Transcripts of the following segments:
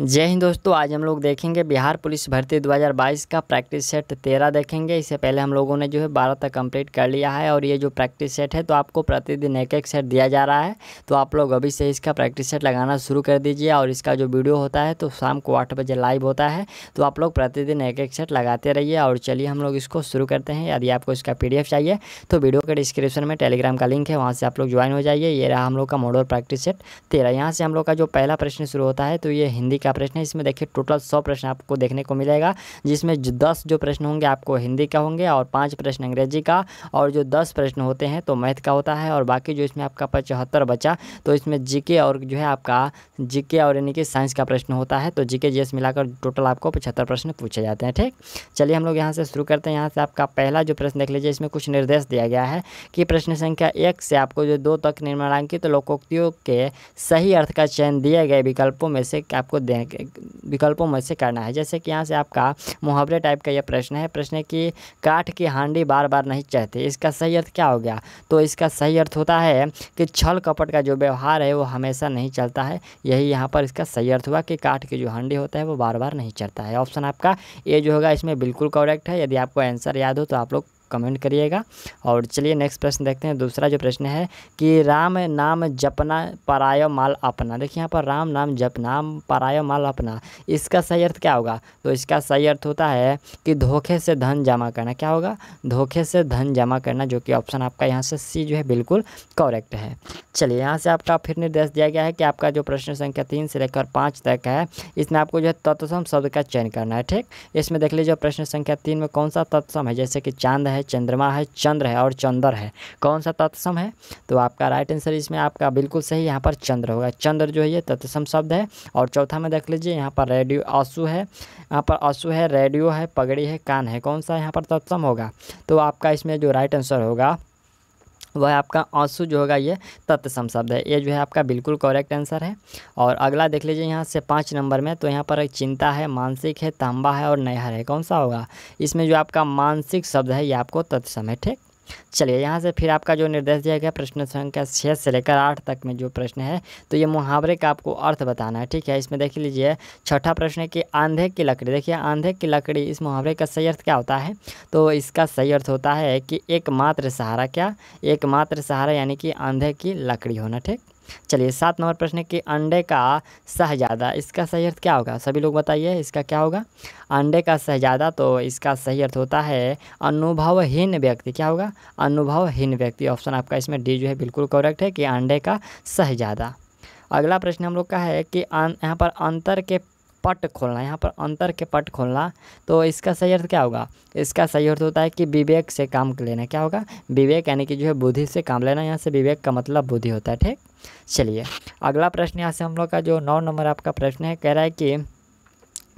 जय हिंद दोस्तों आज हम लोग देखेंगे बिहार पुलिस भर्ती 2022 का प्रैक्टिस सेट तेरह देखेंगे इससे पहले हम लोगों ने जो है बारह तक कंप्लीट कर लिया है और ये जो प्रैक्टिस सेट है तो आपको प्रतिदिन एक एक सेट दिया जा रहा है तो आप लोग अभी से इसका प्रैक्टिस सेट लगाना शुरू कर दीजिए और इसका जो वीडियो होता है तो शाम को आठ बजे लाइव होता है तो आप लोग प्रतिदिन एक एक सेट लगाते रहिए और चलिए हम लोग इसको शुरू करते हैं यदि आपको इसका पी चाहिए तो वीडियो के डिस्क्रिप्शन में टेलीग्राम का लिंक है वहाँ से आप लोग ज्वाइन हो जाइए ये रहा हम लोग का मॉडल प्रैक्टिस सेट तेरह यहाँ से हम लोग का जो पहला प्रश्न शुरू होता है तो ये हिंदी क्या प्रश्न है इसमें देखिए टोटल सौ प्रश्न आपको देखने को मिलेगा जिसमें जो दस जो प्रश्न होंगे आपको हिंदी का होंगे और पाँच प्रश्न अंग्रेजी का और जो दस प्रश्न होते हैं तो मैथ का होता है और बाकी जो इसमें आपका पचहत्तर बचा तो इसमें जीके और जो है आपका जीके और यानी कि साइंस का प्रश्न होता है तो जीके जीएस मिलाकर टोटल आपको पचहत्तर प्रश्न पूछे जाते हैं ठीक चलिए हम लोग यहाँ से शुरू करते हैं यहाँ से आपका पहला जो प्रश्न देख लीजिए इसमें कुछ निर्देश दिया गया है कि प्रश्न संख्या एक से आपको जो दो तक निर्माणांकित लोकोक्तियों के सही अर्थ का चयन दिए गए विकल्पों में से आपको हैं विकल्पों में से करना है जैसे कि यहाँ से आपका मुहावरे टाइप का यह प्रश्न है प्रश्न की कि काठ की हांडी बार बार नहीं चढ़ती इसका सही अर्थ क्या हो गया तो इसका सही अर्थ होता है कि छल कपट का जो व्यवहार है वो हमेशा नहीं चलता है यही यहाँ पर इसका सही अर्थ हुआ कि काठ की जो हांडी होता है वो बार बार नहीं चढ़ता है ऑप्शन आपका ए जो होगा इसमें बिल्कुल करेक्ट है यदि आपको आंसर याद हो तो आप लोग कमेंट करिएगा और चलिए नेक्स्ट प्रश्न देखते हैं दूसरा जो प्रश्न है कि राम नाम जपना पराय माल अपना देखिए यहाँ पर राम नाम जप नाम पराय माल अपना इसका सही अर्थ क्या होगा तो इसका सही अर्थ होता है कि धोखे से धन जमा करना क्या होगा धोखे से धन जमा करना जो कि ऑप्शन आपका यहाँ से सी जो है बिल्कुल करेक्ट है चलिए यहाँ से आपका फिर निर्देश दिया गया है कि आपका जो प्रश्न संख्या तीन से लेकर पाँच तक है इसमें आपको जो है तत्सम शब्द का चयन करना है ठीक इसमें देख लीजिए प्रश्न संख्या तीन में कौन सा तत्सम है जैसे कि चांद है है चंद्रमा है चंद्र है और चंद्र है कौन सा तत्सम है तो आपका राइट आंसर इसमें आपका बिल्कुल सही यहाँ पर चंद्र होगा चंद्र जो है ये तत्सम शब्द है और चौथा में देख लीजिए यहाँ पर रेडियो आंसु है यहाँ पर आंसू है रेडियो है पगड़ी है कान है कौन सा यहाँ पर तत्सम होगा तो आपका इसमें जो राइट आंसर होगा वह आपका आंसू जो होगा ये तत्सम शब्द है ये जो है आपका बिल्कुल करेक्ट आंसर है और अगला देख लीजिए यहाँ से पाँच नंबर में तो यहाँ पर एक चिंता है मानसिक है तांबा है और नैहर है कौन सा होगा इसमें जो आपका मानसिक शब्द है ये आपको तत्सम है ठीक चलिए यहाँ से फिर आपका जो निर्देश दिया गया प्रश्न संख्या छः से लेकर आठ तक में जो प्रश्न है तो ये मुहावरे का आपको अर्थ बताना है ठीक है इसमें देख लीजिए छठा प्रश्न है कि आंधे की लकड़ी देखिए आंधे की लकड़ी इस मुहावरे का सही अर्थ क्या होता है तो इसका सही अर्थ होता है कि एकमात्र सहारा क्या एकमात्र सहारा यानी कि आंधे की लकड़ी होना ठीक चलिए सात नंबर प्रश्न कि अंडे का सहजादा इसका सही अर्थ क्या होगा सभी लोग बताइए इसका क्या होगा अंडे का सहजादा तो इसका सही अर्थ होता है अनुभवहीन व्यक्ति क्या होगा अनुभवहीन व्यक्ति ऑप्शन आपका इसमें डी जो है बिल्कुल करेक्ट है कि अंडे का सहजादा अगला प्रश्न हम लोग का है कि यहाँ पर अंतर के पट खोलना यहाँ पर अंतर के पट खोलना तो इसका सही अर्थ क्या होगा इसका सही अर्थ होता है कि विवेक से काम लेना क्या होगा विवेक यानी कि जो है बुद्धि से काम लेना यहाँ से विवेक का मतलब बुद्धि होता है ठीक चलिए अगला प्रश्न यहाँ से हम लोग का जो नौ नंबर आपका प्रश्न है कह रहा है कि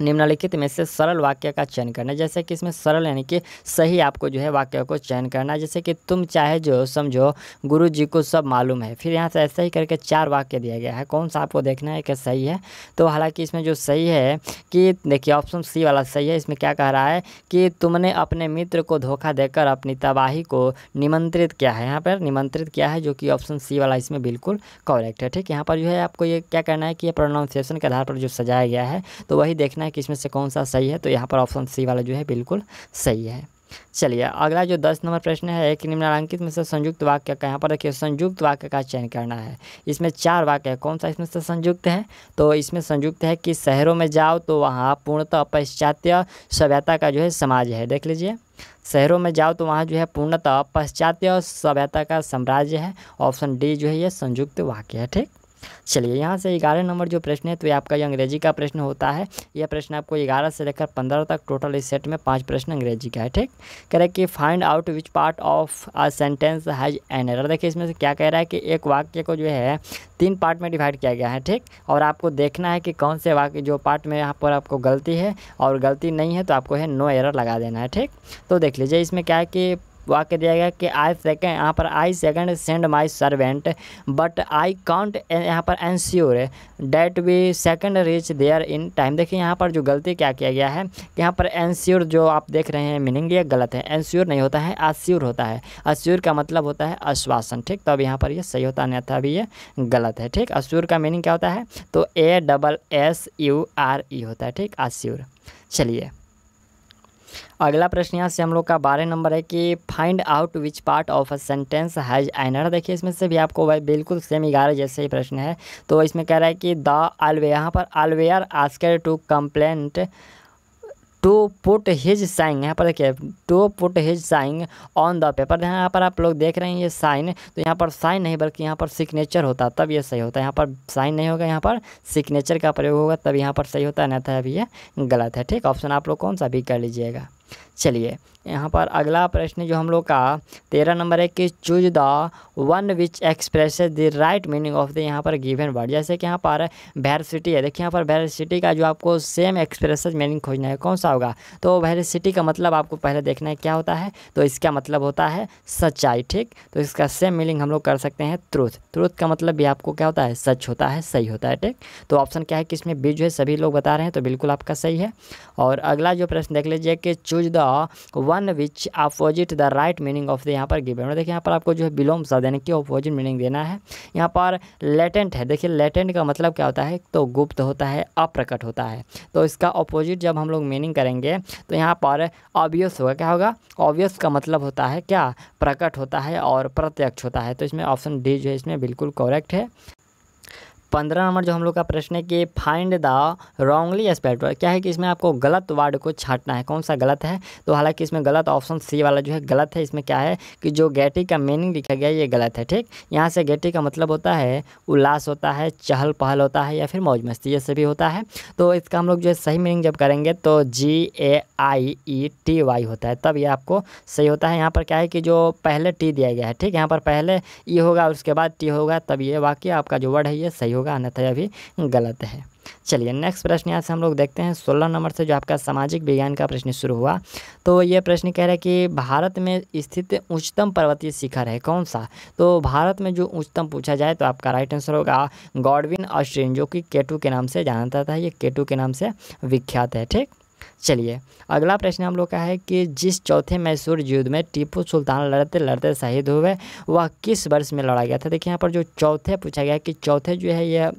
निम्नलिखित में से सरल वाक्य का चयन करना जैसे कि इसमें सरल यानी कि सही आपको जो है वाक्य को चयन करना जैसे कि तुम चाहे जो समझो गुरु जी को सब मालूम है फिर यहाँ से ऐसा ही करके चार वाक्य दिया गया है कौन सा आपको देखना है कि सही है तो हालांकि इसमें जो सही है कि देखिए ऑप्शन सी वाला सही है इसमें क्या कह रहा है कि तुमने अपने मित्र को धोखा देकर अपनी तबाही को निमंत्रित किया है यहाँ पर निमंत्रित किया है जो कि ऑप्शन सी वाला इसमें बिल्कुल करेक्ट है ठीक यहाँ पर जो है आपको ये क्या करना है कि ये प्रोनाउंसिएशन के आधार पर जो सजाया गया है तो वही देखना है है कि इसमें से कौन सा सही है तो यहाँ पर ऑप्शन सी वाला जो है बिल्कुल सही है चलिए अगला जो दस नंबर प्रश्न है एक निम्नलिखित में से संयुक्त वाक्य का यहाँ पर देखिए संयुक्त वाक्य का चयन करना है इसमें चार वाक्य है कौन सा इसमें से संयुक्त है तो इसमें संयुक्त है कि शहरों में जाओ तो वहाँ पूर्णतः पाश्चात्य सभ्यता का जो है समाज है देख लीजिए शहरों में जाओ तो वहाँ जो है पूर्णतः पाश्चात्य सभ्यता का साम्राज्य है ऑप्शन डी जो है ये संयुक्त वाक्य है ठीक चलिए यहाँ से ग्यारह नंबर जो प्रश्न है तो ये आपका ये अंग्रेजी का प्रश्न होता है यह प्रश्न आपको ग्यारह से लेकर पंद्रह तक टोटल इस सेट में पाँच प्रश्न अंग्रेजी का है ठीक कह रहा है कि find out which part of a sentence has an error देखिए इसमें से क्या कह रहा है कि एक वाक्य को जो है तीन पार्ट में डिवाइड किया गया है ठीक और आपको देखना है कि कौन से वाक्य जो पार्ट में यहाँ पर आपको गलती है और गलती नहीं है तो आपको है नो एरर लगा देना है ठीक तो देख लीजिए इसमें क्या है कि वाक्य दिया गया कि आई सेकेंड यहाँ पर I second send my servant but I count यहाँ पर ensure that we second reach there in time देखिए यहाँ पर जो गलती क्या किया गया है कि यहाँ पर एनश्योर जो आप देख रहे हैं मीनिंग ये गलत है एनश्योर नहीं होता है आश्योर होता है अश्योर का मतलब होता है आश्वासन ठीक तो अब यहाँ पर यह सही होता नहीं था अभी ये गलत है ठीक अश्योर का मीनिंग क्या होता है तो A double S U R E होता है ठीक आश्योर चलिए अगला प्रश्न यहाँ से हम लोग का बारह नंबर है कि find out which part of a sentence has an error देखिए इसमें से भी आपको भाई बिल्कुल सेम ग्यारह जैसे ही प्रश्न है तो इसमें कह रहा है कि द आलवे यहाँ पर अलवेयर आस्कर to complaint to put his signing यहाँ पर देखिए to put his signing on the paper यहाँ पर आप लोग देख रहे हैं ये साइन तो यहाँ पर साइन नहीं बल्कि यहाँ पर सिग्नेचर होता तब ये सही होता है यहाँ पर साइन नहीं होगा यहाँ पर सिग्नेचर का प्रयोग होगा तब यहाँ पर सही होता है था अभी ये गलत है ठीक ऑप्शन आप लोग कौन सा भी कर लीजिएगा चलिए यहाँ पर अगला प्रश्न जो हम लोग का तेरह नंबर है कि choose the one which express the right meaning of the यहाँ पर गिवन वर्ड जैसे कि यहाँ पर वैरसिटी है देखिए यहाँ पर वैरसिटी का जो आपको सेम एक्सप्रेस मीनिंग खोजना है कौन सा होगा तो सिटी का मतलब आपको पहले देखना है क्या होता है तो इसका मतलब होता है सच्चाई ठीक तो इसका सेम मीनिंग हम लोग कर सकते हैं त्रुथ त्रुथ का मतलब भी आपको क्या होता है सच होता है सही होता है ठीक तो ऑप्शन क्या है कि इसमें बीज जो है सभी लोग बता रहे हैं तो बिल्कुल आपका सही है और अगला जो प्रश्न देख लीजिए कि choose choose the one which opposite the right meaning of the यहाँ पर गिवन मतलब देखिए यहाँ पर आपको जो है बिलोम्स यानी कि अपोजिट मीनिंग देना है यहाँ पर लेटेंट है देखिए लेटेंट का मतलब क्या होता है तो गुप्त होता है अप्रकट होता है तो इसका अपोजिट जब हम लोग मीनिंग करेंगे तो यहाँ पर ऑबियस होगा क्या होगा ऑबियस का मतलब होता है क्या प्रकट होता है और प्रत्यक्ष होता है तो इसमें ऑप्शन डी जो है इसमें बिल्कुल करेक्ट है पंद्रह नंबर जो हम लोग का प्रश्न है कि find the wrongly spelled word क्या है कि इसमें आपको गलत वर्ड को छाटना है कौन सा गलत है तो हालांकि इसमें गलत ऑप्शन सी वाला जो है गलत है इसमें क्या है कि जो गेटी का मीनिंग लिखा गया ये गलत है ठीक यहाँ से गेटी का मतलब होता है उल्लास होता है चहल पहल होता है या फिर मौज मस्ती ये सभी होता है तो इसका हम लोग जो है सही मीनिंग जब करेंगे तो जी ए आई ई टी वाई होता है तब ये आपको सही होता है यहाँ पर क्या है कि जो पहले टी दिया गया है ठीक यहाँ पर पहले ई e होगा और उसके बाद टी होगा तब ये वाक्य आपका जो वर्ड है ये सही होगा अन्यथा यह भी गलत है चलिए नेक्स्ट प्रश्न यहाँ से हम लोग देखते हैं सोलह नंबर से जो आपका सामाजिक विज्ञान का प्रश्न शुरू हुआ तो ये प्रश्न कह रहा है कि भारत में स्थित उच्चतम पर्वतीय शिखर है कौन सा तो भारत में जो उच्चतम पूछा जाए तो आपका राइट आंसर होगा गॉडविन ऑस्ट्रेन जो कि केटू के नाम से जाना जाता है ये केटू के नाम से विख्यात है ठीक चलिए अगला प्रश्न हम लोग का है कि जिस चौथे मैसूर युद्ध में टीपू सुल्तान लड़ते लड़ते शहीद हुए वह किस वर्ष में लड़ा गया था देखिए यहाँ पर जो चौथे पूछा गया कि चौथे जो है यह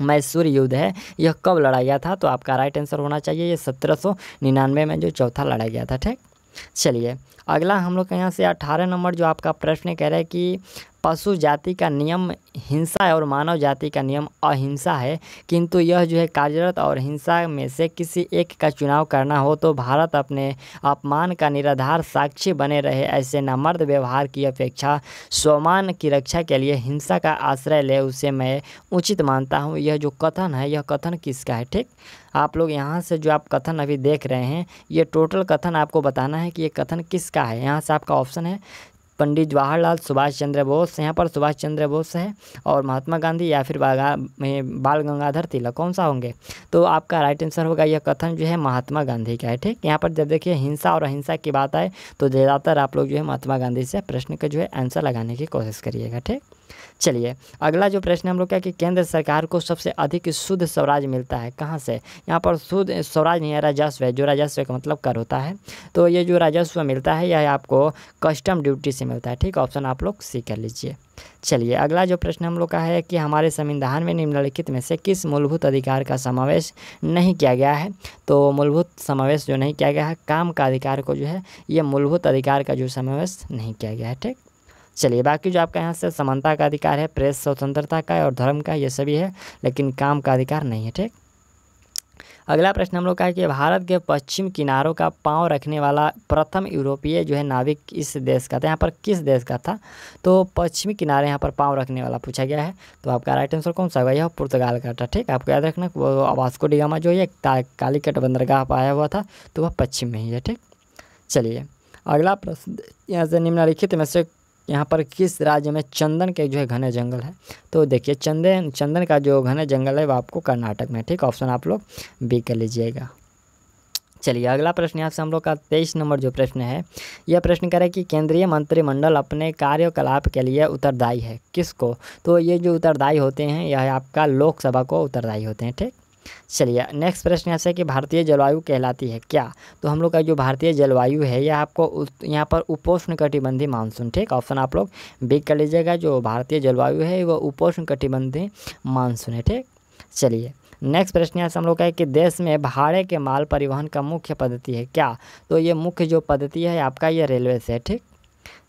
मैसूर युद्ध है यह कब लड़ा गया था तो आपका राइट आंसर होना चाहिए यह सत्रह में जो चौथा लड़ा गया था ठीक चलिए अगला हम लोग के यहाँ से अठारह नंबर जो आपका प्रश्न कह रहा है कि पशु जाति का नियम हिंसा है और मानव जाति का नियम अहिंसा है किंतु यह जो है कार्यरत और हिंसा में से किसी एक का चुनाव करना हो तो भारत अपने अपमान का निराधार साक्षी बने रहे ऐसे नमर्द व्यवहार की अपेक्षा स्वमान की रक्षा के लिए हिंसा का आश्रय ले उसे मैं उचित मानता हूँ यह जो कथन है यह कथन किसका है ठीक आप लोग यहाँ से जो आप कथन अभी देख रहे हैं ये टोटल कथन आपको बताना है कि ये कथन किसका है यहाँ से आपका ऑप्शन है पंडित जवाहरलाल सुभाष चंद्र बोस यहाँ पर सुभाष चंद्र बोस है और महात्मा गांधी या फिर बाल गंगाधर तिलक कौन सा होंगे तो आपका राइट आंसर होगा यह कथन जो है महात्मा गांधी का है ठीक यहाँ पर जब देखिए हिंसा और अहिंसा की बात आए तो ज़्यादातर आप लोग जो है महात्मा गांधी से प्रश्न का जो है आंसर लगाने की कोशिश करिएगा ठीक चलिए अगला जो प्रश्न हम लोग का कि केंद्र सरकार को सबसे अधिक शुद्ध स्वराज मिलता है कहाँ से यहाँ पर शुद्ध स्वराज नहीं है राजस्व है जो राजस्व का मतलब कर होता है तो ये जो राजस्व मिलता है यह आपको कस्टम ड्यूटी से मिलता है ठीक ऑप्शन आप लोग सी कर लीजिए चलिए अगला जो प्रश्न हम लोग का है कि हमारे संविधान में निम्नलिखित में से किस मूलभूत अधिकार का समावेश नहीं किया गया है तो मूलभूत समावेश जो नहीं किया गया है काम का अधिकार को जो है ये मूलभूत अधिकार का जो समावेश नहीं किया गया है ठीक चलिए बाकी जो आपका यहाँ से समानता का अधिकार है प्रेस स्वतंत्रता का है और धर्म का ये सभी है लेकिन काम का अधिकार नहीं है ठीक अगला प्रश्न हम लोग का है कि भारत के पश्चिम किनारों का पांव रखने वाला प्रथम यूरोपीय जो है नाविक इस देश का था यहाँ पर किस देश का था तो पश्चिमी किनारे यहाँ पर पांव रखने वाला पूछा गया है तो आपका राइट आंसर कौन सा होगा यह पुर्तगाल का था ठीक आपको याद रखना वो वास्को डिगामा जो है कालीकट बंदरगाह पर आया हुआ था तो वह पश्चिम में ही है ठीक चलिए अगला प्रश्न यहाँ से निम्नलिखित में से यहाँ पर किस राज्य में चंदन के जो है घने जंगल है तो देखिए चंदन चंदन का जो घने जंगल है वो आपको कर्नाटक में ठीक ऑप्शन आप लोग बी कर लीजिएगा चलिए अगला प्रश्न यहाँ से हम लोग का तेईस नंबर जो प्रश्न है यह प्रश्न करें कि केंद्रीय मंत्रिमंडल अपने कार्यकलाप के लिए उत्तरदायी है किसको तो ये जो उत्तरदायी होते हैं यह आपका लोकसभा को उत्तरदायी होते हैं ठीक चलिए नेक्स्ट प्रश्न यहाँ से कि भारतीय जलवायु कहलाती है क्या तो हम लोग का जो भारतीय जलवायु है यह आपको यहाँ पर उपोष्ण कटिबंधी मानसून ठीक ऑप्शन आप लोग बिक कर लीजिएगा जो भारतीय जलवायु है वह उपोष्ण कटिबंधी मानसून है ठीक चलिए नेक्स्ट प्रश्न यहाँ से हम लोग का है कि देश में भाड़े के माल परिवहन का मुख्य पद्धति है क्या तो ये मुख्य जो पद्धति है आपका ये रेलवे से ठीक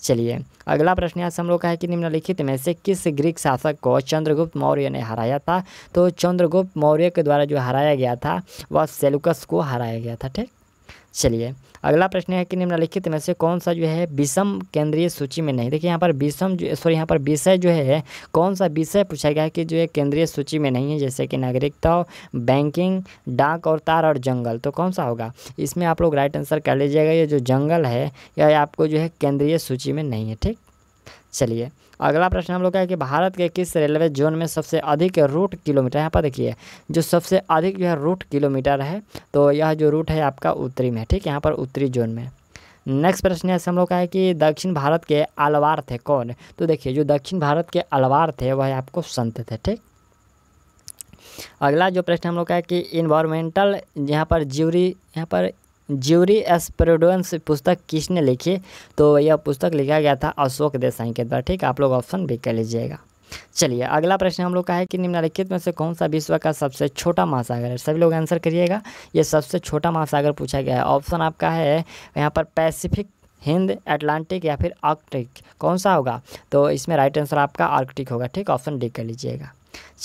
चलिए अगला प्रश्न आज हम लोग का है कि निम्नलिखित में से किस ग्रीक शासक को चंद्रगुप्त मौर्य ने हराया था तो चंद्रगुप्त मौर्य के द्वारा जो हराया गया था वह सेलुकस को हराया गया था ठीक चलिए अगला प्रश्न है कि निम्नलिखित में से कौन सा जो है विषम केंद्रीय सूची में नहीं देखिए यहाँ पर विषम जो सॉरी यहाँ पर विषय जो है कौन सा विषय पूछा गया है कि जो है केंद्रीय सूची में नहीं है जैसे कि नागरिकता बैंकिंग डाक और तार और जंगल तो कौन सा होगा इसमें आप लोग राइट आंसर कर लीजिएगा ये जो जंगल है यह आपको जो है केंद्रीय सूची में नहीं है ठीक चलिए अगला प्रश्न हम लोग का है कि भारत के किस रेलवे जोन में सबसे अधिक रूट किलोमीटर यहाँ पर देखिए जो सबसे अधिक जो है रूट किलोमीटर है तो यह जो रूट है आपका उत्तरी में ठीक यहाँ पर उत्तरी जोन में नेक्स्ट प्रश्न ऐसे हम लोग का है कि दक्षिण भारत के अलवार थे कौन तो देखिए जो दक्षिण भारत के अलवार थे वह आपको संत थे ठीक अगला जो प्रश्न हम लोग का है कि इन्वायरमेंटल यहाँ पर ज्यूरी यहाँ पर ज्यूरी एस्प्रोडेंस पुस्तक किसने लिखी तो यह पुस्तक लिखा गया था अशोक देसाई के द्वारा ठीक आप लोग ऑप्शन भी कर लीजिएगा चलिए अगला प्रश्न हम लोग का है कि निम्नलिखित में से कौन सा विश्व का सबसे छोटा महासागर है सभी लोग आंसर करिएगा ये सबसे छोटा महासागर पूछा गया है ऑप्शन आपका है यहाँ पर पैसिफिक हिंद अटलांटिक या फिर आर्कटिक कौन सा होगा तो इसमें राइट आंसर आपका आर्कटिक होगा ठीक ऑप्शन डी कर लीजिएगा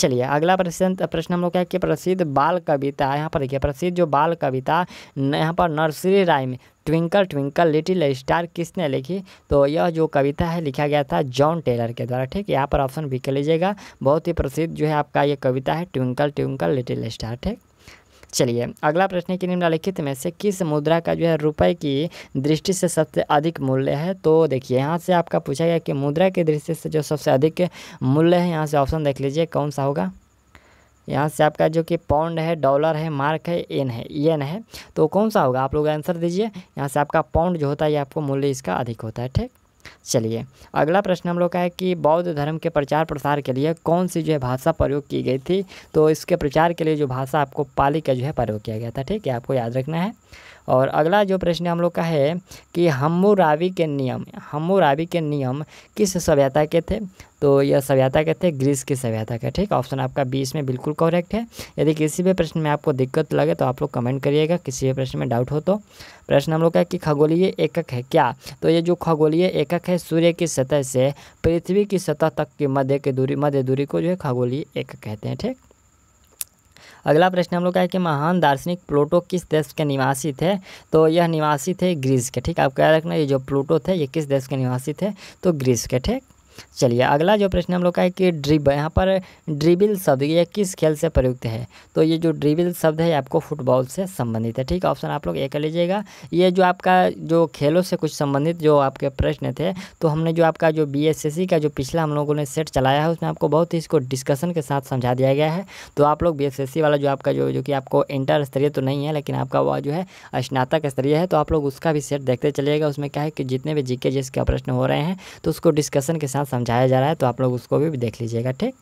चलिए अगला प्रश्न प्रश्न हम लोग क्या कि प्रसिद्ध बाल कविता यहाँ पर देखिए प्रसिद्ध जो बाल कविता यहाँ पर nursery rhyme twinkle twinkle little star किसने लिखी तो यह जो कविता है लिखा गया था जॉन टेलर के द्वारा ठीक यहाँ पर ऑप्शन भी कर लीजिएगा बहुत ही प्रसिद्ध जो है आपका यह कविता है ट्विंकल ट्विंकल लिटिल स्टार ठीक चलिए अगला प्रश्न कि निम्नलिखित में से किस मुद्रा का जो है रुपए की दृष्टि से सबसे अधिक मूल्य है तो देखिए यहाँ से आपका पूछा गया कि मुद्रा की दृष्टि से जो सबसे अधिक मूल्य है यहाँ से ऑप्शन देख लीजिए कौन सा होगा यहाँ से आपका जो कि पाउंड है डॉलर है मार्क है एन है एन है तो कौन सा होगा आप लोग आंसर दीजिए यहाँ से आपका पाउंड जो होता है ये आपको मूल्य इसका अधिक होता है ठीक चलिए अगला प्रश्न हम लोग का है कि बौद्ध धर्म के प्रचार प्रसार के लिए कौन सी जो है भाषा प्रयोग की गई थी तो इसके प्रचार के लिए जो भाषा आपको पाली का जो है प्रयोग किया गया था ठीक है आपको याद रखना है और अगला जो प्रश्न हम लोग का है कि हमोरावी के नियम हमोरावी के नियम किस सभ्यता के थे तो यह सभ्यता के थे ग्रीस की सभ्यता के ठीक ऑप्शन आपका बीस में बिल्कुल करेक्ट है यदि किसी भी प्रश्न में आपको दिक्कत लगे तो आप लोग कमेंट करिएगा किसी भी प्रश्न में डाउट हो तो प्रश्न हम लोग का है कि खगोलीय एकक है क्या तो ये जो खगोलीय एकक है सूर्य की सतह से पृथ्वी की सतह तक की मध्य की दूरी मध्य दूरी को जो है खगोलीय एकक कहते हैं ठीक अगला प्रश्न हम लोग का है कि महान दार्शनिक प्लूटो किस देश के निवासी थे तो यह निवासी थे ग्रीस के ठीक आपको याद रखना ये जो प्लूटो थे ये किस देश के निवासी थे तो ग्रीस के ठीक चलिए अगला जो प्रश्न हम लोग का है कि ड्रिब यहाँ पर ड्रिबिल शब्द ये किस खेल से प्रयुक्त है तो ये जो ड्रिबिल शब्द है आपको फुटबॉल से संबंधित है ठीक है ऑप्शन आप लोग ए कर लीजिएगा ये जो आपका जो खेलों से कुछ संबंधित जो आपके प्रश्न थे तो हमने जो आपका जो बी का जो पिछला हम लोगों ने सेट चलाया है उसमें आपको बहुत ही इसको डिस्कशन के साथ समझा दिया गया है तो आप लोग बी वाला जो आपका जो जो कि आपको इंटर स्तरीय तो नहीं है लेकिन आपका वह जो है स्नातक स्तरीय है तो आप लोग उसका भी सेट देखते चलिएगा उसमें क्या है कि जितने भी जीके जिसके प्रश्न हो रहे हैं तो उसको डिस्कशन के साथ समझाया जा रहा है तो आप लोग उसको भी देख लीजिएगा ठीक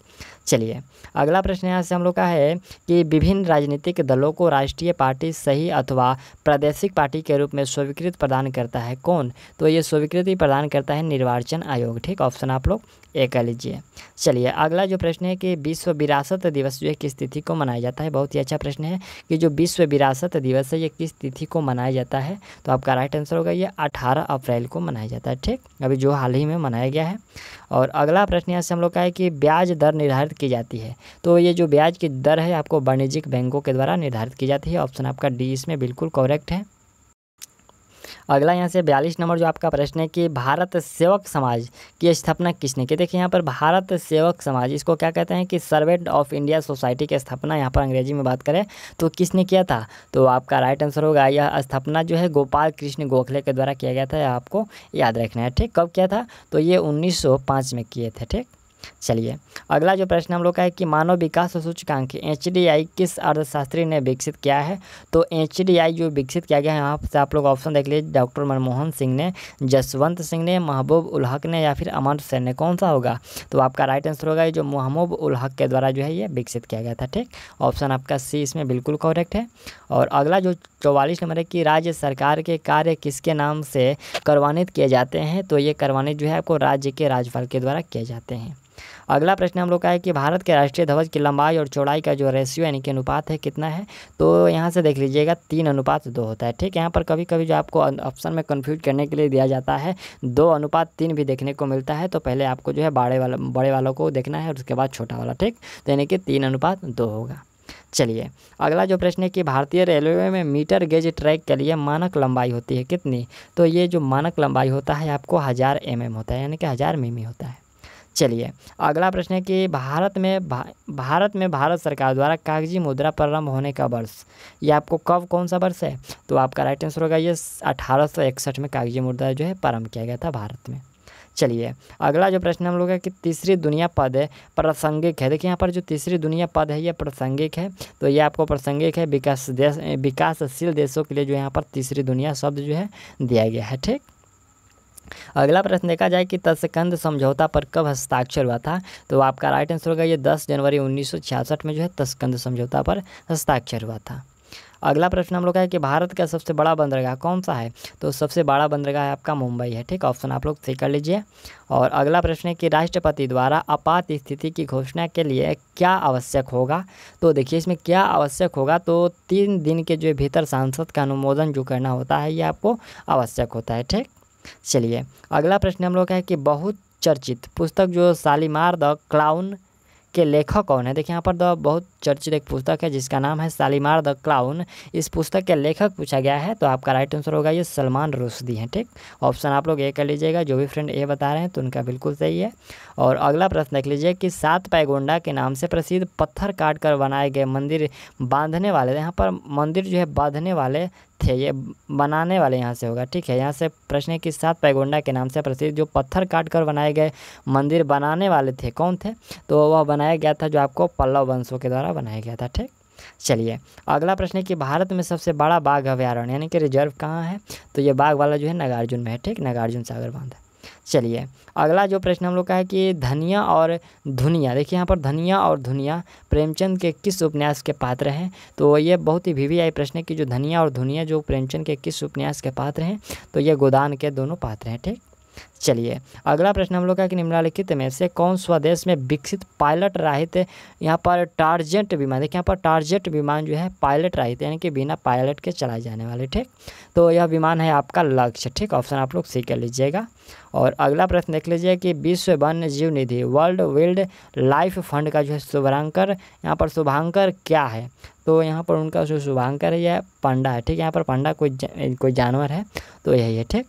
चलिए अगला प्रश्न यहाँ से हम लोग का है कि विभिन्न राजनीतिक दलों को राष्ट्रीय पार्टी सही अथवा प्रादेशिक पार्टी के रूप में स्वीकृत प्रदान करता है कौन तो ये स्वीकृति प्रदान करता है निर्वाचन आयोग ठीक ऑप्शन आप लोग ए कर लीजिए चलिए अगला जो प्रश्न है कि विश्व विरासत दिवस जो है किस तिथि को मनाया जाता है बहुत ही अच्छा प्रश्न है कि जो विश्व विरासत दिवस है ये किस तिथि को मनाया जाता है तो आपका राइट आंसर होगा ये अठारह अप्रैल को मनाया जाता है ठीक अभी जो हाल ही में मनाया गया है और अगला प्रश्न यहाँ से हम लोग का है कि ब्याज दर निर्धारित की जाती है तो ये जो ब्याज की दर है आपको वाणिज्यिक बैंकों के द्वारा निर्धारित की जाती है ऑप्शन आपका डी इसमें बिल्कुल करेक्ट है अगला यहाँ से बयालीस नंबर जो आपका प्रश्न है कि भारत सेवक समाज की स्थापना किसने की देखिए यहाँ पर भारत सेवक समाज इसको क्या कहते हैं कि सर्वेंट ऑफ इंडिया सोसाइटी की स्थापना यहाँ पर अंग्रेजी में बात करें तो किसने किया था तो आपका राइट आंसर होगा यह स्थापना जो है गोपाल कृष्ण गोखले के द्वारा किया गया था आपको याद रखना है ठीक कब किया था तो ये उन्नीस में किए थे ठीक चलिए अगला जो प्रश्न हम लोग का है कि मानव विकास सूचकांक एच किस अर्थशास्त्री ने विकसित किया है तो एच जो विकसित किया गया है यहाँ से आप लोग ऑप्शन देख लीजिए डॉक्टर मनमोहन सिंह ने जसवंत सिंह ने महबूब उल हक ने या फिर अमन सेन ने कौन सा होगा तो आपका राइट आंसर होगा जो महबूब उल हक के द्वारा जो है ये विकसित किया गया था ठीक ऑप्शन आपका सी इसमें बिल्कुल करेक्ट है और अगला जो चौवालीस नंबर है कि राज्य सरकार के कार्य किसके नाम से करवानित किए जाते हैं तो ये करवानित जो है आपको राज्य के राज्यपाल के द्वारा किए जाते हैं अगला प्रश्न हम लोग का है कि भारत के राष्ट्रीय ध्वज की लंबाई और चौड़ाई का जो रेशियो यानी कि अनुपात है कितना है तो यहाँ से देख लीजिएगा तीन अनुपात दो होता है ठीक यहाँ पर कभी कभी जो आपको ऑप्शन में कन्फ्यूज करने के लिए दिया जाता है दो अनुपात तीन भी देखने को मिलता है तो पहले आपको जो है बड़े वाला बड़े वालों को देखना है और उसके बाद छोटा वाला ठीक तो यानी कि तीन अनुपात दो होगा चलिए अगला जो प्रश्न है कि भारतीय रेलवे में मीटर गेज ट्रैक के लिए मानक लंबाई होती है कितनी तो ये जो मानक लंबाई होता है आपको हज़ार एम होता है यानी कि हज़ार मीमी होता है चलिए अगला प्रश्न है कि भारत में भा, भारत में भारत सरकार द्वारा कागजी मुद्रा प्रारंभ होने का वर्ष ये आपको कब कौन सा वर्ष है तो आपका राइट आंसर होगा ये अठारह में कागजी मुद्रा जो है प्रारंभ किया गया था भारत में चलिए अगला जो प्रश्न हम लोग है कि तीसरी दुनिया पद है प्रासंगिक है देखिए यहाँ पर जो तीसरी दुनिया पद है ये प्रासंगिक है तो ये आपको प्रासंगिक है विकास देश विकासशील देशों के लिए जो यहाँ पर तीसरी दुनिया शब्द जो है दिया गया है ठीक अगला प्रश्न देखा जाए कि तस्कंद समझौता पर कब हस्ताक्षर हुआ था तो आपका राइट आंसर होगा ये 10 जनवरी 1966 में जो है तस्कंद समझौता पर हस्ताक्षर हुआ था अगला प्रश्न हम लोग का है कि भारत का सबसे बड़ा बंदरगाह कौन सा है तो सबसे बड़ा बंदरगाह है आपका मुंबई है ठीक ऑप्शन आप लोग सही कर लीजिए और अगला प्रश्न है कि राष्ट्रपति द्वारा आपात स्थिति की घोषणा के लिए क्या आवश्यक होगा तो देखिए इसमें क्या आवश्यक होगा तो तीन दिन के जो भीतर सांसद का अनुमोदन जो करना होता है ये आपको आवश्यक होता है ठीक चलिए अगला प्रश्न हम लोग का है कि बहुत चर्चित पुस्तक जो शालीमार द क्लाउन के लेखक कौन है देखिए यहाँ पर द बहुत चर्चित एक पुस्तक है जिसका नाम है शालीमार द क्लाउन इस पुस्तक के लेखक पूछा गया है तो आपका राइट आंसर होगा ये सलमान रुशदी हैं ठीक ऑप्शन आप लोग ए कर लीजिएगा जो भी फ्रेंड ए बता रहे हैं तो उनका बिल्कुल सही है और अगला प्रश्न देख लीजिए कि सात पैगोंडा के नाम से प्रसिद्ध पत्थर काट कर बनाए गए मंदिर बांधने वाले यहाँ पर मंदिर जो है बांधने वाले थे ये बनाने वाले यहाँ से होगा ठीक है यहाँ से प्रश्न है कि सात पैगोंडा के नाम से प्रसिद्ध जो पत्थर काट कर बनाए गए मंदिर बनाने वाले थे कौन थे तो वह बनाया गया था जो आपको पल्लव वंशों के द्वारा बनाया गया था ठीक चलिए अगला प्रश्न है कि भारत में सबसे बड़ा बाघ अभ्यारण्य यानी कि रिजर्व कहाँ है तो ये बाघ वाला जो है नागार्जुन में है ठीक नागार्जुन सागर बांध चलिए अगला जो प्रश्न हम लोग का है कि धनिया और धुनिया देखिए यहाँ पर धनिया और धुनिया प्रेमचंद के किस उपन्यास के पात्र हैं तो ये बहुत ही वी वी आई प्रश्न है कि जो धनिया और धुनिया जो प्रेमचंद के किस उपन्यास के पात्र हैं तो ये गोदान के दोनों पात्र हैं ठीक चलिए अगला प्रश्न हम लोग का कि निम्नलिखित में से कौन स्वदेश में विकसित पायलट राहित यहाँ पर टारजेंट विमान देखिए यहाँ पर टारजेंट विमान जो है पायलट राहित यानी कि बिना पायलट के चलाए जाने वाले ठीक तो यह विमान है आपका लक्ष्य ठीक ऑप्शन आप लोग सी कर लीजिएगा और अगला प्रश्न देख लीजिए कि विश्व वन्य जीव निधि वर्ल्ड वाइल्ड लाइफ फंड का जो है शुभरांकर यहाँ पर शुभांकर क्या है तो यहाँ पर उनका जो शुभांकर है यह पंडा है ठीक है यहाँ पर पंडा कोई जा, कोई जानवर है तो यही है ठीक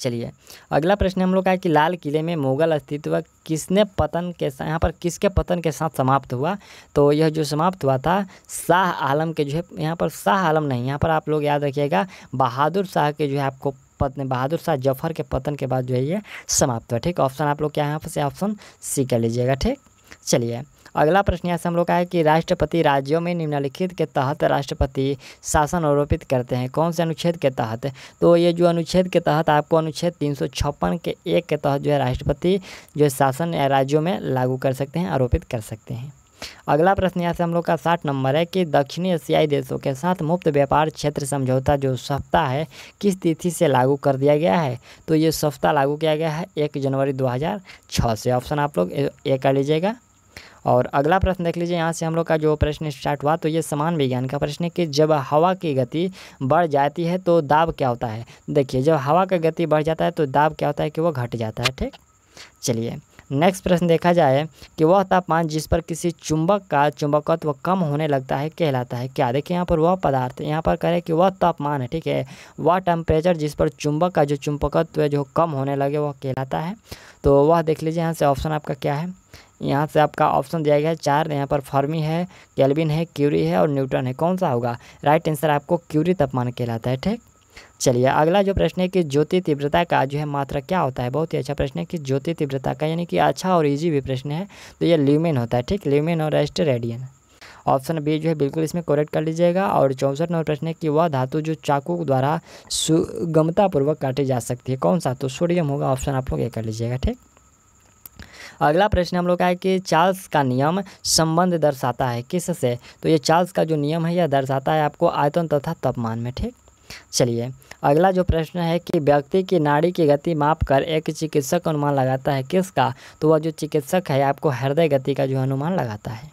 चलिए अगला प्रश्न हम लोग का है कि लाल किले में मुगल अस्तित्व किसने पतन के साथ यहाँ पर किसके पतन के साथ समाप्त हुआ तो यह जो समाप्त हुआ था शाह आलम के जो है यहाँ पर शाह आलम नहीं यहाँ पर आप लोग याद रखिएगा बहादुर शाह के जो है आपको पतन बहादुर शाह जफर के पतन के बाद जो है ये समाप्त हुआ ठीक ऑप्शन आप लोग क्या यहाँ पर से ऑप्शन सी कर लीजिएगा ठीक चलिए अगला प्रश्न यहाँ से हम लोग का है कि राष्ट्रपति राज्यों में निम्नलिखित के तहत राष्ट्रपति शासन आरोपित करते हैं कौन से अनुच्छेद के तहत तो ये जो अनुच्छेद के तहत आपको अनुच्छेद तीन के एक के तहत जो है राष्ट्रपति जो शासन या राज्यों में लागू कर सकते हैं आरोपित कर सकते हैं अगला प्रश्न यहाँ से हम लोग का साठ नंबर है कि दक्षिणी एशियाई देशों के साथ मुफ्त व्यापार क्षेत्र समझौता जो सप्ताह है किस तिथि से लागू कर दिया गया है तो ये सप्ताह लागू किया गया है एक जनवरी 2006 से ऑप्शन आप लोग ये कर लीजिएगा और अगला प्रश्न देख लीजिए यहाँ से हम लोग का जो प्रश्न स्टार्ट हुआ तो ये समान विज्ञान का प्रश्न है कि जब हवा की गति बढ़ जाती है तो दाब क्या होता है देखिए जब हवा का गति बढ़ जाता है तो दाब क्या होता है कि वो घट जाता है ठीक चलिए नेक्स्ट प्रश्न देखा जाए कि वह तापमान जिस पर किसी चुंबक का चुंबकत्व कम होने लगता है कहलाता है क्या देखिए यहाँ पर वह पदार्थ यहाँ पर करें कि वह तापमान है ठीक है वह टेम्परेचर जिस पर चुंबक का जो चुंबकत्व जो कम होने लगे वह कहलाता है तो वह देख लीजिए यहाँ से ऑप्शन आपका क्या है यहाँ से आपका ऑप्शन दिया गया है चार यहाँ पर फर्मी है कैलविन है क्यूरी है और न्यूटन है कौन सा होगा राइट आंसर आपको क्यूरी तापमान कहलाता है ठीक चलिए अगला जो प्रश्न है कि ज्योति तीव्रता का जो है मात्रा क्या होता है बहुत ही अच्छा प्रश्न है कि ज्योति तीव्रता का यानी कि अच्छा और इजी भी प्रश्न है तो ये ल्यूमेन होता है ठीक ल्यूमेन और रेस्ट रेडियन ऑप्शन बी जो है बिल्कुल इसमें कोरेक्ट कर लीजिएगा और चौंसठ नंबर प्रश्न है कि वह धातु जो चाकू द्वारा सुगमतापूर्वक काटी जा सकती है कौन सा तो सोडियम होगा ऑप्शन आप लोग ये कर लीजिएगा ठीक अगला प्रश्न हम लोग का है कि चार्ल्स का नियम संबंध दर्शाता है किससे तो ये चार्ल्स का जो नियम है यह दर्शाता है आपको आयतन तथा तापमान में ठीक चलिए अगला जो प्रश्न है कि व्यक्ति की नाड़ी की गति माप कर एक चिकित्सक अनुमान लगाता है किसका तो वह जो चिकित्सक है आपको हृदय गति का जो अनुमान लगाता है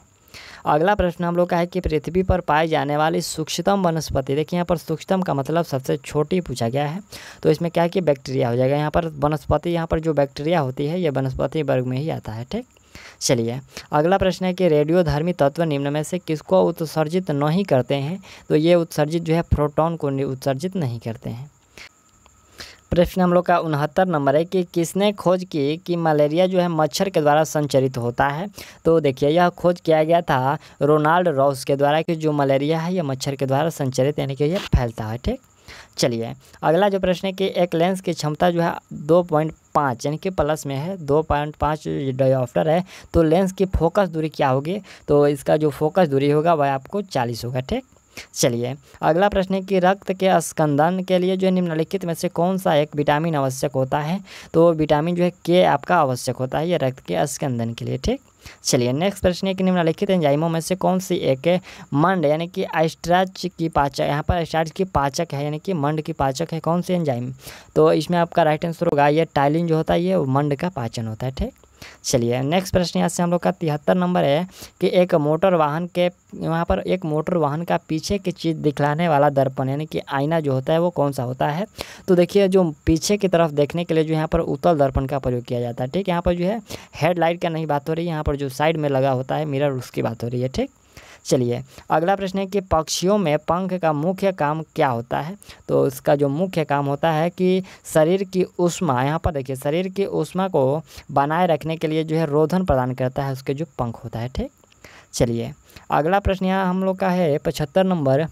अगला प्रश्न हम लोग का है कि पृथ्वी पर पाई जाने वाली सूक्ष्मतम वनस्पति देखिए यहाँ पर सूक्ष्मतम का मतलब सबसे छोटी पूछा गया है तो इसमें क्या है कि बैक्टीरिया हो जाएगा यहाँ पर वनस्पति यहाँ पर जो बैक्टीरिया होती है ये वनस्पति वर्ग में ही आता है ठीक चलिए अगला प्रश्न है कि रेडियोधर्मी तत्व निम्न में से किसको उत्सर्जित नहीं करते हैं तो ये उत्सर्जित जो है प्रोटॉन को उत्सर्जित नहीं करते हैं प्रश्न हम लोग का उनहत्तर नंबर है कि किसने खोज की कि मलेरिया जो है मच्छर के द्वारा संचरित होता है तो देखिए यह खोज किया गया था रोनाल्ड रॉस के द्वारा कि जो मलेरिया है यह मच्छर के द्वारा संचरित यानी कि यह फैलता है ठीक चलिए अगला जो प्रश्न है कि एक लेंस की क्षमता जो है दो पॉइंट पाँच यानी कि प्लस में है दो पॉइंट पाँच डायोफ्टर है तो लेंस की फोकस दूरी क्या होगी तो इसका जो फोकस दूरी होगा वह आपको चालीस होगा ठीक चलिए अगला प्रश्न है कि रक्त के स्कंदन के लिए जो है निम्नलिखित में से कौन सा एक विटामिन आवश्यक होता है तो विटामिन जो है के आपका आवश्यक होता है ये रक्त के स्कंदन के लिए ठीक चलिए नेक्स्ट प्रश्न है कि निम्नलिखित एंजाइमों में से कौन सी एक मंड यानी कि आइस्ट्राच की पाचक यहाँ पर आइस्ट्राच की पाचक है यानी कि मंड की पाचक है कौन सी एंजाइम तो इसमें आपका राइट आंसर होगा ये टाइलिन जो होता है ये मंड का पाचन होता है ठीक चलिए नेक्स्ट प्रश्न यहाँ से हम लोग का तिहत्तर नंबर है कि एक मोटर वाहन के वहाँ पर एक मोटर वाहन का पीछे की चीज़ दिखलाने वाला दर्पण यानी कि आईना जो होता है वो कौन सा होता है तो देखिए जो पीछे की तरफ देखने के लिए जो यहाँ पर उत्तल दर्पण का प्रयोग किया जाता है ठीक यहाँ पर जो है हेडलाइट का नहीं बात हो रही है यहाँ पर जो साइड में लगा होता है मिरर उसकी बात हो रही है ठीक चलिए अगला प्रश्न है कि पक्षियों में पंख का मुख्य काम क्या होता है तो इसका जो मुख्य काम होता है कि शरीर की उष्मा यहाँ पर देखिए शरीर की उष्मा को बनाए रखने के लिए जो है रोधन प्रदान करता है उसके जो पंख होता है ठीक चलिए अगला प्रश्न यहाँ हम लोग का है पचहत्तर नंबर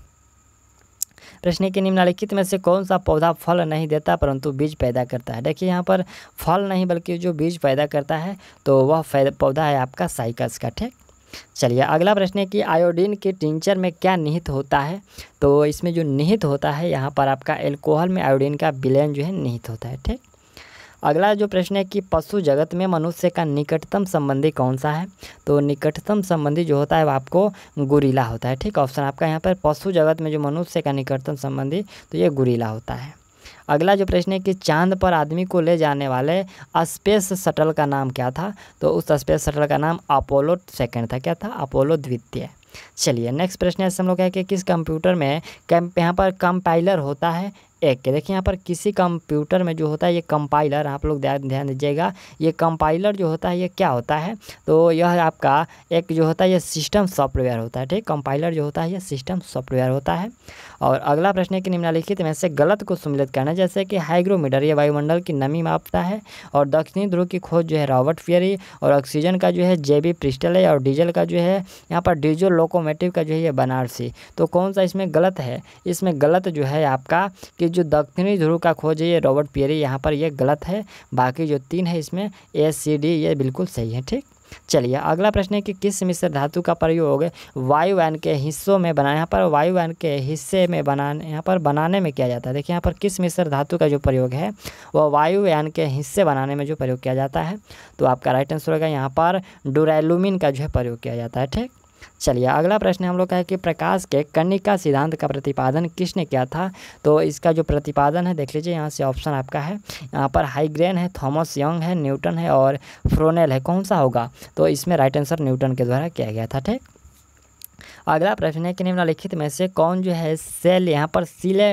प्रश्न के निम्नलिखित में से कौन सा पौधा फल नहीं देता परंतु बीज पैदा करता है देखिए यहाँ पर फल नहीं बल्कि जो बीज पैदा करता है तो वह पौधा है आपका साइकस का ठीक चलिए अगला प्रश्न है कि आयोडीन के टिंचर में क्या निहित होता है तो इसमें जो निहित होता है यहाँ पर आपका एल्कोहल में आयोडीन का विलयन जो है निहित होता है ठीक अगला जो प्रश्न है कि पशु जगत में मनुष्य का निकटतम संबंधी कौन सा है तो निकटतम संबंधी जो होता है वो आपको गुरीला होता है ठीक ऑप्शन आपका यहाँ पर पशु जगत में जो मनुष्य का निकटतम संबंधी तो ये गुरीला होता है अगला जो प्रश्न है कि चांद पर आदमी को ले जाने वाले स्पेस शटल का नाम क्या था तो उस स्पेस शटल का नाम अपोलो सेकेंड था क्या था अपोलो द्वितीय चलिए नेक्स्ट प्रश्न ऐसे हम लोग है कि किस कंप्यूटर में कैम यहाँ पर कंपाइलर होता है एक के देखिए यहाँ पर किसी कंप्यूटर में जो होता है ये कंपाइलर आप लोग ध्यान दीजिएगा ये कंपाइलर जो होता है ये क्या होता है तो यह आपका एक जो होता है ये सिस्टम सॉफ्टवेयर होता है ठीक कंपाइलर जो होता है ये सिस्टम सॉफ्टवेयर होता है और अगला प्रश्न है कि निम्नलिखित में से गलत को सम्मिलित करना जैसे कि हाइग्रोमीटर यह वायुमंडल की नमी मापता है और दक्षिणी ध्रुव की खोज जो है रॉबर्ट फियरी और ऑक्सीजन का जो है जेबी प्रिस्टल है और डीजल का जो है यहाँ पर डीजल लोकोमेटिव का जो है ये बनारसी तो कौन सा इसमें गलत है इसमें गलत जो है आपका कि जो दक्षिणी ध्रुव का खोज है ये रॉबर्ट पियरी यहाँ पर ये गलत है बाकी जो तीन है इसमें ए सी डी ये बिल्कुल सही है ठीक चलिए अगला प्रश्न है कि किस मिश्र धातु का प्रयोग वायुवान के हिस्सों में बना यहाँ पर वायुवान के हिस्से में बनाने यहाँ पर बनाने में किया जाता है देखिए यहाँ पर किस मिश्र धातु का जो प्रयोग है वह वायुवान के हिस्से बनाने में जो प्रयोग किया जाता है तो आपका राइट आंसर होगा यहाँ पर डुरैलुमिन का जो है प्रयोग किया जाता है ठीक चलिए अगला प्रश्न हम लोग का है कि प्रकाश के कन्निका सिद्धांत का प्रतिपादन किसने किया था तो इसका जो प्रतिपादन है देख लीजिए यहाँ से ऑप्शन आपका है यहाँ पर हाइग्रेन है थॉमस यंग है न्यूटन है और फ्रोनेल है कौन सा होगा तो इसमें राइट आंसर न्यूटन के द्वारा किया गया था ठीक अगला प्रश्न है कि निम्नलिखित में से कौन जो है सेल यहाँ पर सिले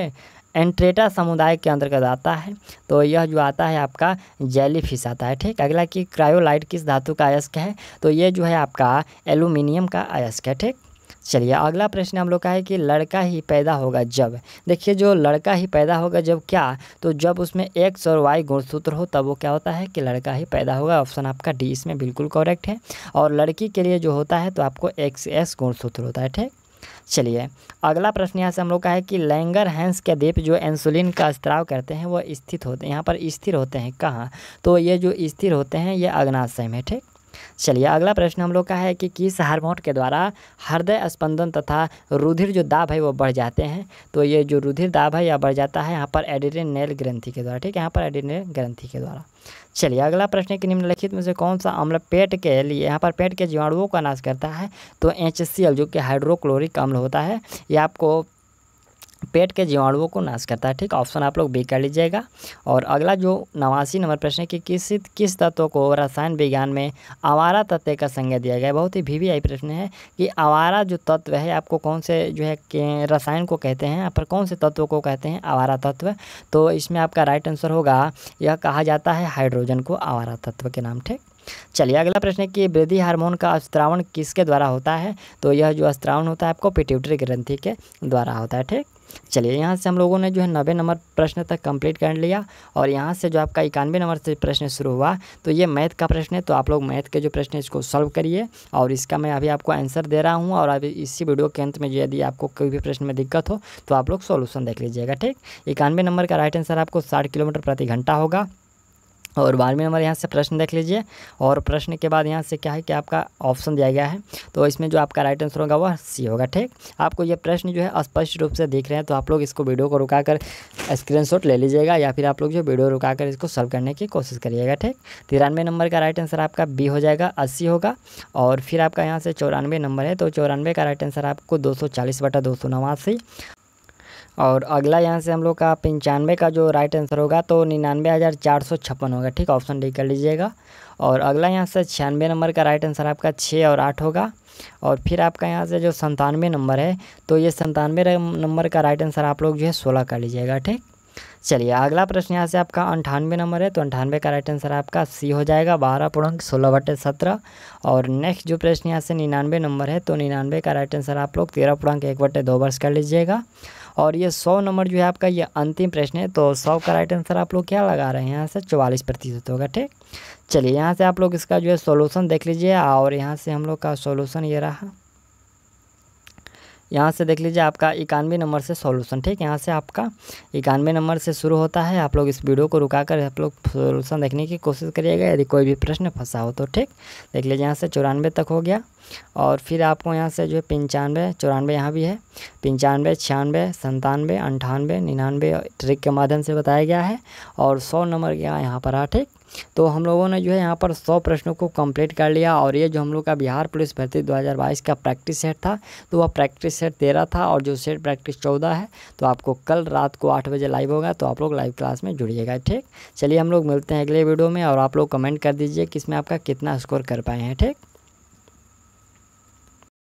एंट्रेटा समुदाय के अंतर्गत आता है तो यह जो आता है आपका जेली आता है ठीक अगला कि क्रायोलाइट किस धातु का अयस्क है तो ये जो है आपका एल्यूमिनियम का अयस्क है ठीक चलिए अगला प्रश्न हम लोग का है कि लड़का ही पैदा होगा जब देखिए जो लड़का ही पैदा होगा जब क्या तो जब उसमें एक्स और वाई गुणसूत्र हो तब वो क्या होता है कि लड़का ही पैदा होगा ऑप्शन आपका डी इसमें बिल्कुल करेक्ट है और लड़की के लिए जो होता है तो आपको एक्स एस गुणसूत्र होता है ठीक चलिए अगला प्रश्न यहाँ से हम लोग का है कि लैंगर हैंस के द्वीप जो इंसुलिन का स्त्राव करते हैं वह स्थित होते हैं यहाँ पर स्थिर होते हैं कहाँ तो ये जो स्थिर होते हैं ये अग्नाशय में ठीक चलिए अगला प्रश्न हम लोग का है कि किस हार्मोन के द्वारा हृदय स्पंदन तथा रुधिर जो दाब है वो बढ़ जाते हैं तो ये जो रुधिर दाब है यह बढ़ जाता है यहाँ पर एडिनेल ग्रंथि के द्वारा ठीक है यहाँ पर एडिनेल ग्रंथि के द्वारा चलिए अगला प्रश्न है कि निम्नलिखित में से कौन सा अम्ल पेट के लिए यहाँ पर पेट के जीवाणुओं का नाश करता है तो एच जो कि हाइड्रोक्लोरिक अम्ल होता है ये आपको पेट के जीवाणुओं को नाश करता है ठीक ऑप्शन आप लोग बी कर लीजिएगा और अगला जो नवासी नंबर प्रश्न है कि किस किस तत्व को रसायन विज्ञान में आवारा तत्व का संज्ञा दिया गया है बहुत ही भी वी आई प्रश्न है कि आवारा जो तत्व है आपको कौन से जो है रसायन को कहते हैं यहाँ पर कौन से तत्व को कहते हैं आवारा तत्व तो इसमें आपका राइट आंसर होगा यह कहा जाता है हाइड्रोजन को आवारा तत्व के नाम ठीक चलिए अगला प्रश्न है कि वृद्धि हार्मोन का अस्त्रावण किसके द्वारा होता है तो यह जो अस्त्रावण होता है आपको पिट्यूटरी ग्रंथि के द्वारा होता है ठीक चलिए यहाँ से हम लोगों ने जो है नब्बे नंबर प्रश्न तक कंप्लीट कर लिया और यहाँ से जो आपका इक्यानवे नंबर से प्रश्न शुरू हुआ तो ये मैथ का प्रश्न है तो आप लोग मैथ के जो प्रश्न है इसको सॉल्व करिए और इसका मैं अभी आपको आंसर दे रहा हूँ और अभी इसी वीडियो के अंत में यदि आपको कोई भी प्रश्न में दिक्कत हो तो आप लोग सोल्यूशन देख लीजिएगा ठीक इक्यानवे नंबर का राइट आंसर आपको साठ किलोमीटर प्रति घंटा होगा और में नंबर यहाँ से प्रश्न देख लीजिए और प्रश्न के बाद यहाँ से क्या है कि आपका ऑप्शन दिया गया है तो इसमें जो आपका राइट आंसर होगा वह सी होगा ठीक आपको ये प्रश्न जो है स्पष्ट रूप से देख रहे हैं तो आप लोग इसको वीडियो को रुका कर स्क्रीनशॉट ले लीजिएगा या फिर आप लोग जो वीडियो रुका कर इसको सॉल्व करने की कोशिश करिएगा ठीक तिरानवे नंबर का राइट आंसर आपका बी हो जाएगा अस्सी होगा और फिर आपका यहाँ से चौरानवे नंबर है तो चौरानवे का राइट आंसर आपको दो सौ चालीस बटा दो सौ नवासी और अगला यहाँ से हम लोग का पंचानवे का जो राइट आंसर होगा तो निन्यानवे हज़ार चार सौ छप्पन होगा ठीक ऑप्शन डी कर लीजिएगा और अगला यहाँ से छियानवे नंबर का राइट आंसर आपका छः और आठ होगा और फिर आपका यहाँ से जो संतानवे नंबर है तो ये संतानवे नंबर का राइट आंसर आप लोग जो है सोलह कर लीजिएगा ठीक चलिए अगला प्रश्न यहाँ से आपका अंठानवे नंबर है तो अंठानवे का राइट आंसर आपका सी हो जाएगा बारह पूर्णांक सोलह बटे सत्रह और नेक्स्ट जो प्रश्न यहाँ से निन्यानवे नंबर है तो निन्यानवे का राइट आंसर आप लोग तेरह पूर्णांक एक बटे दो वर्ष कर लीजिएगा और ये सौ नंबर जो है आपका ये अंतिम प्रश्न है तो सौ का राइट आंसर आप लोग क्या लगा रहे हैं यहाँ से चौवालीस प्रतिशत होगा ठीक चलिए यहाँ से आप लोग इसका जो है सोलूसन देख लीजिए और यहाँ से हम लोग का सोलूसन ये रहा यहाँ से देख लीजिए आपका इक्यानवे नंबर से सॉल्यूशन ठीक यहाँ से आपका इक्यानवे नंबर से शुरू होता है आप लोग इस वीडियो को रुका कर आप लोग सॉल्यूशन देखने की कोशिश करिएगा यदि कोई भी प्रश्न फंसा हो तो ठीक देख लीजिए यहाँ से चौरानवे तक हो गया और फिर आपको यहाँ से जो है पंचानवे चौरानवे यहाँ भी है पंचानवे छियानवे संतानवे अंठानवे निन्यानवे ट्रिक के माध्यम से बताया गया है और सौ नंबर गया यहाँ पर आठ ठीक तो हम लोगों ने जो है यहाँ पर सौ प्रश्नों को कंप्लीट कर लिया और ये जो हम लोग का बिहार पुलिस भर्ती 2022 का प्रैक्टिस सेट था तो वह प्रैक्टिस सेट तेरह था और जो सेट प्रैक्टिस चौदह है तो आपको कल रात को आठ बजे लाइव होगा तो आप लोग लाइव क्लास में जुड़िएगा ठीक चलिए हम लोग मिलते हैं अगले वीडियो में और आप लोग कमेंट कर दीजिए कि इसमें आपका कितना स्कोर कर पाए हैं ठीक